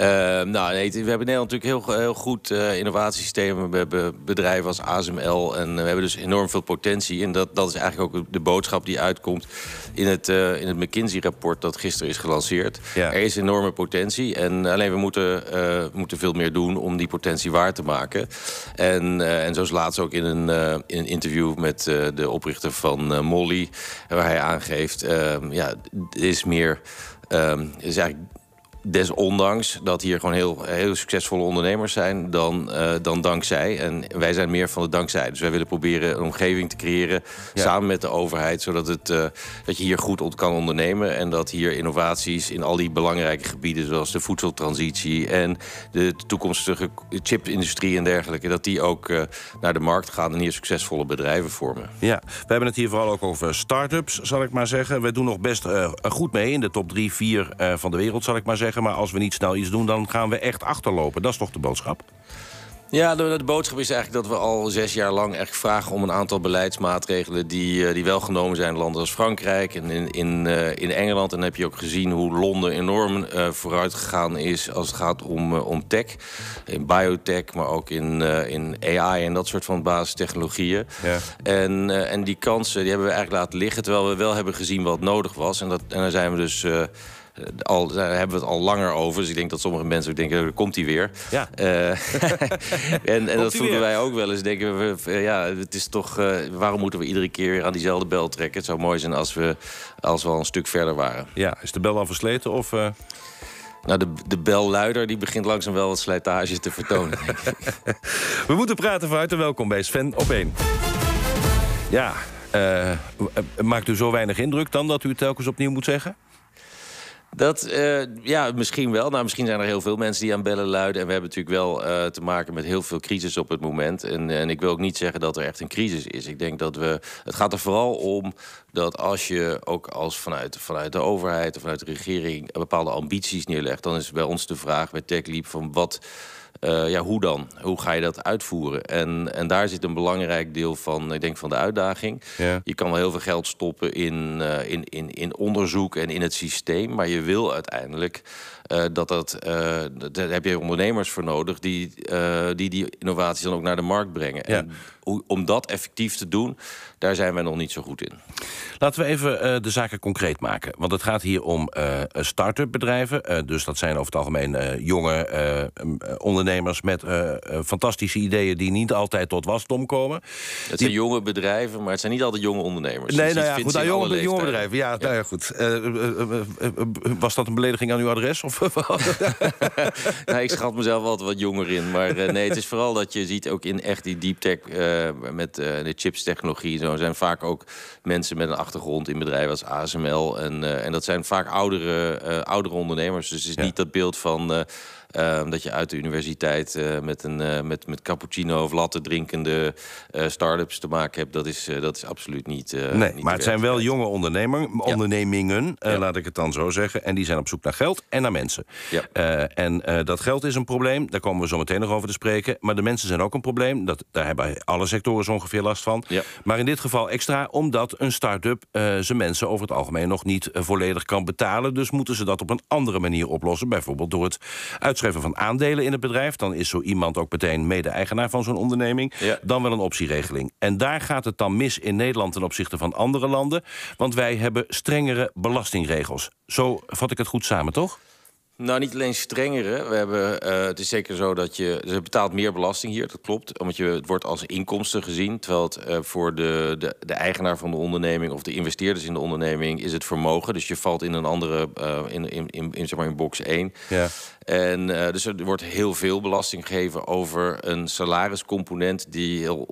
Ehm, nou, nee, we hebben Nederland natuurlijk heel, heel goed eh, innovatiesystemen. We hebben bedrijven als ASML. En eh, we hebben dus enorm veel potentie. En dat, dat is eigenlijk ook de boodschap die uitkomt in het, eh, het McKinsey-rapport dat gisteren is gelanceerd. Er is enorme potentie. En alleen we moeten, moeten veel meer doen om die potentie waar te maken. En, en zo laatst ook in een, in interview met de oprichter van Molly, waar hij aangeeft: ehm, ja, is meer. Ehm, is eigenlijk desondanks dat hier gewoon heel, heel succesvolle ondernemers zijn dan, eh, dan dankzij. En wij zijn meer van de dankzij. Dus wij willen proberen een omgeving te creëren samen met de overheid, zodat het, eh, dat je hier goed op kan ondernemen en dat hier innovaties in al die belangrijke gebieden, zoals de voedseltransitie en de toekomstige chipindustrie en dergelijke, dat die ook eh, naar de markt gaan en hier succesvolle bedrijven vormen. Ja, we hebben het hier vooral ook over start-ups, zal ik maar zeggen. We doen nog best goed mee in de top 3, 4 van de wereld, zal ik maar zeggen maar als we niet snel iets doen, dan gaan we echt achterlopen. Dat is toch de boodschap? Ja, de, de, boodschap is eigenlijk dat we al zes jaar lang echt vragen om een aantal beleidsmaatregelen die, eh, die wel genomen zijn in landen als Frankrijk en in, in, eh, in Engeland. En dan heb je ook gezien hoe Londen enorm uh, vooruit gegaan is als het gaat om, om tech. In biotech, maar ook in, in AI en dat soort van basistechnologieën. Ja. En, en die kansen die hebben we eigenlijk laten liggen, terwijl we wel hebben gezien wat nodig was. En, dat, en daar zijn we dus eh, al, daar hebben we het al langer over. Dus ik denk dat sommige mensen ook denken, oh, komt hij weer. Ja. Eh, en, en dat voelen wij ook wel eens. Denken we, ja, het is toch, eh, waarom moeten we iedere keer weer aan diezelfde bel trekken? Het zou mooi zijn als we, als we al een stuk verder waren. Ja, is de bel al versleten of... Nou, de, de belluider die begint langzaam wel wat slijtage te vertonen. we moeten praten vanuit en welkom bij Sven op 1. Ja, maakt u zo weinig indruk dan dat u het telkens opnieuw moet zeggen? Dat, eh, ja, misschien wel. Nou, misschien zijn er heel veel mensen die aan bellen luiden. En we hebben natuurlijk wel eh, te maken met heel veel crisis op het moment. En, en ik wil ook niet zeggen dat er echt een crisis is. Ik denk dat we... Het gaat er vooral om dat als je ook als vanuit, vanuit de overheid of vanuit de regering bepaalde ambities neerlegt, dan is bij ons de vraag bij TechLeap van wat. Eh, ja, hoe dan? Hoe ga je dat uitvoeren? En, en daar zit een belangrijk deel van, ik denk, van de uitdaging. Je kan wel heel veel geld stoppen in, eh, in, in, in onderzoek en in het systeem, maar je wil uiteindelijk eh, dat dat. daar heb je ondernemers voor nodig die, die die innovaties dan ook naar de markt brengen. En, om dat effectief te doen, daar zijn wij nog niet zo goed in. Laten we even eh, de zaken concreet maken. Want het gaat hier om uh, eh, start-up bedrijven. Eh, dus dat zijn over het algemeen jonge ondernemers met fantastische ideeën die niet altijd tot wasdom komen. Het zijn jonge bedrijven, maar het zijn niet altijd jonge ondernemers. Nee, dus nou, nou, nou ja, goed, nou, jonge, bedrijven. Ja, daar ja goed. was dat een belediging aan uw adres? Of nou, ik schat mezelf altijd wat jonger in. Maar nee, het is vooral dat je ziet ook in echt die deep tech eh, met eh, de chipstechnologie. Zo zijn vaak ook mensen met een achtergrond in bedrijven als ASML. En, eh, en dat zijn vaak oudere, oudere ondernemers. Dus het is niet dat beeld van Ehm, dat je uit de universiteit eh, met, een, eh, met, met cappuccino of latte drinkende uh, start-ups te maken hebt, dat is, dat is absoluut niet. nee, maar het zijn wel jonge ondernemingen, ondernemingen laat ik het dan zo zeggen. En die zijn op zoek naar geld en naar mensen. Ja. en dat geld is een probleem, daar komen we zo meteen nog over te spreken. Maar de mensen zijn ook een probleem. Dat, daar hebben alle sectoren zo ongeveer last van. Ja. Maar in dit geval extra, omdat een start-up zijn mensen over het algemeen nog niet volledig kan betalen. Dus moeten ze dat op een andere manier oplossen, bijvoorbeeld door het uit uitschrijven van aandelen in het bedrijf. Dan is zo iemand ook meteen mede-eigenaar van zo'n onderneming. Dan wel een optieregeling. En daar gaat het dan mis in Nederland ten opzichte van andere landen. Want wij hebben strengere belastingregels. Zo vat ik het goed samen, toch? Nou, niet alleen strengere. We hebben, eh, het is zeker zo dat je. Ze betaalt meer belasting hier, dat klopt. Omdat je, het wordt als inkomsten gezien. Terwijl het eh, voor de, de, de, eigenaar van de onderneming of de investeerders in de onderneming is het vermogen. Dus je valt in een andere. Eh, in, in, in, zeg maar in box 1. Ja. En dus er wordt heel veel belasting gegeven over een salariscomponent die heel